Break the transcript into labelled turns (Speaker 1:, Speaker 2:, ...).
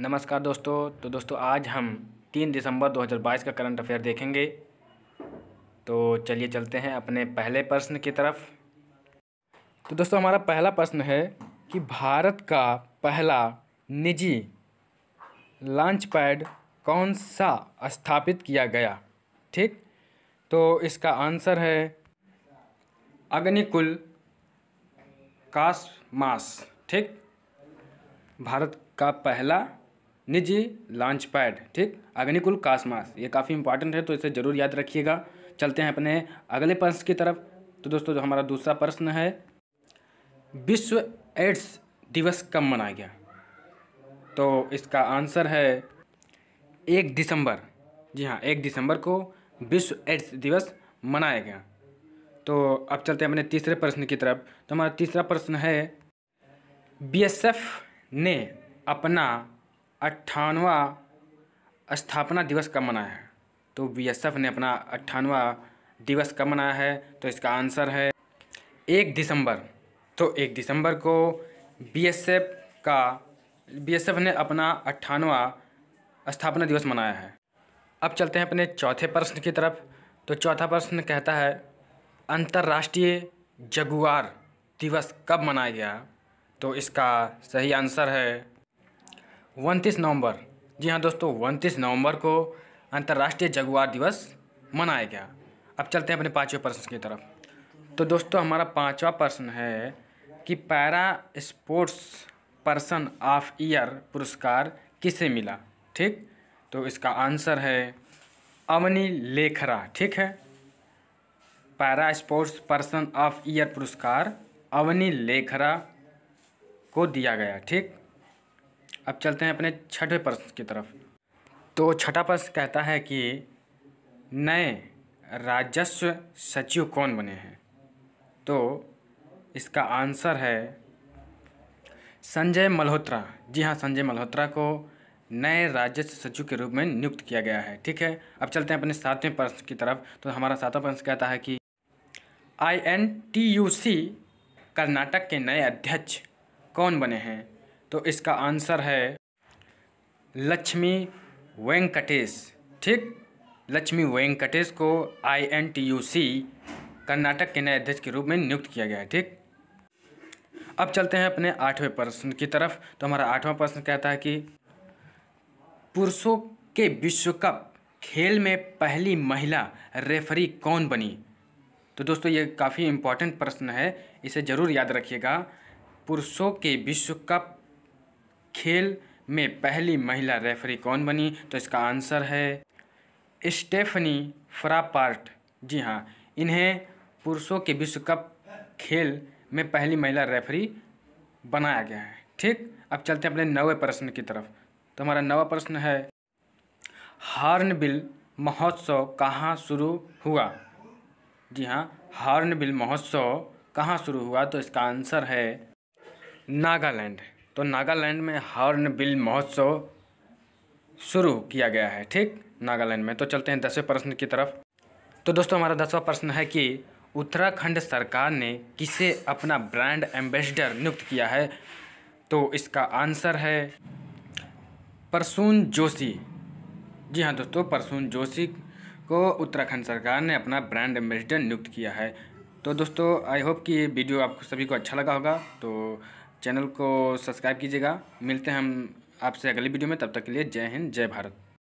Speaker 1: नमस्कार दोस्तों तो दोस्तों आज हम तीन दिसंबर 2022 का करंट अफेयर देखेंगे तो चलिए चलते हैं अपने पहले प्रश्न की तरफ तो दोस्तों हमारा पहला प्रश्न है कि भारत का पहला निजी लॉन्च पैड कौन सा स्थापित किया गया ठीक तो इसका आंसर है अग्निकुल मास ठीक भारत का पहला निजी लॉन्च पैड ठीक अग्निकुल कासमास ये काफ़ी इंपॉर्टेंट है तो इसे ज़रूर याद रखिएगा चलते हैं अपने अगले प्रश्न की तरफ तो दोस्तों जो हमारा दूसरा प्रश्न है विश्व एड्स दिवस कब मनाया गया तो इसका आंसर है एक दिसंबर जी हाँ एक दिसंबर को विश्व एड्स दिवस मनाया गया तो अब चलते हैं अपने तीसरे प्रश्न की तरफ तो हमारा तीसरा प्रश्न है बीएसएफ ने अपना अट्ठानवा स्थापना दिवस कब मनाया है तो बीएसएफ ने अपना अट्ठानवा दिवस कब मनाया है तो इसका आंसर है एक दिसंबर तो एक दिसंबर को बीएसएफ का बीएसएफ ने अपना अट्ठानवा स्थापना दिवस मनाया है अब चलते हैं अपने चौथे प्रश्न की तरफ तो चौथा प्रश्न कहता है अंतर्राष्ट्रीय जगुआर दिवस कब मनाया गया तो इसका सही आंसर है उनतीस नवंबर जी हाँ दोस्तों उनतीस नवंबर को अंतर्राष्ट्रीय जगुआर दिवस मनाया गया अब चलते हैं अपने पाँचवें प्रश्न की तरफ तो दोस्तों हमारा पाँचवा प्रश्न है कि para sports person of year पुरस्कार किसे मिला ठीक तो इसका आंसर है अवनी लेखरा ठीक है para sports person of year पुरस्कार अवनी लेखरा को दिया गया ठीक अब चलते हैं अपने छठे प्रश्न की तरफ तो छठा प्रश्न कहता है कि नए राजस्व सचिव कौन बने हैं तो इसका आंसर है संजय मल्होत्रा जी हाँ संजय मल्होत्रा को नए राजस्व सचिव के रूप में नियुक्त किया गया है ठीक है अब चलते हैं अपने सातवें प्रश्न की तरफ तो हमारा सातवां प्रश्न कहता है कि I N T U C Karnataka के नए अध्यक्ष कौन बने हैं तो इसका आंसर है लक्ष्मी वेंकटेश ठीक लक्ष्मी वेंकटेश को I N T U C Karnataka के नए अध्यक्ष के रूप में नियुक्त किया गया है ठीक अब चलते हैं अपने आठवें प्रश्न की तरफ तो हमारा आठवां प्रश्न कहता है कि पुरुषों के विश्व कप खेल में पहली महिला रेफरी कौन बनी तो दोस्तों ये काफ़ी इम्पॉर्टेंट प्रश्न है इसे ज़रूर याद रखिएगा पुरुषों के विश्व कप खेल में पहली महिला रेफरी कौन बनी तो इसका आंसर है स्टेफनी फ्रापार्ट जी हाँ इन्हें पुरुषों के विश्व कप खेल में पहली महिला रेफरी बनाया गया है ठीक अब चलते हैं अपने नवे प्रश्न की तरफ तो हमारा नवा प्रश्न है हार्नबिल महोत्सव कहाँ शुरू हुआ जी हाँ हार्नबिल महोत्सव कहाँ शुरू हुआ तो इसका आंसर है नागालैंड तो नागालैंड में हॉर्नबिल महोत्सव शुरू किया गया है ठीक नागालैंड में तो चलते हैं दसवें प्रश्न की तरफ तो दोस्तों हमारा दसवां प्रश्न है कि उत्तराखंड सरकार ने किसे अपना ब्रांड एम्बेसडर नियुक्त किया है तो इसका आंसर है परसून जोशी जी हाँ दोस्तों परसून जोशी को उत्तराखंड सरकार ने अपना ब्रांड एम्बेसडर नियुक्त किया है तो दोस्तों आई होप कि ये वीडियो आपको सभी को अच्छा लगा होगा तो चैनल को सब्सक्राइब कीजिएगा मिलते हैं हम आपसे अगली वीडियो में तब तक के लिए जय हिंद जय भारत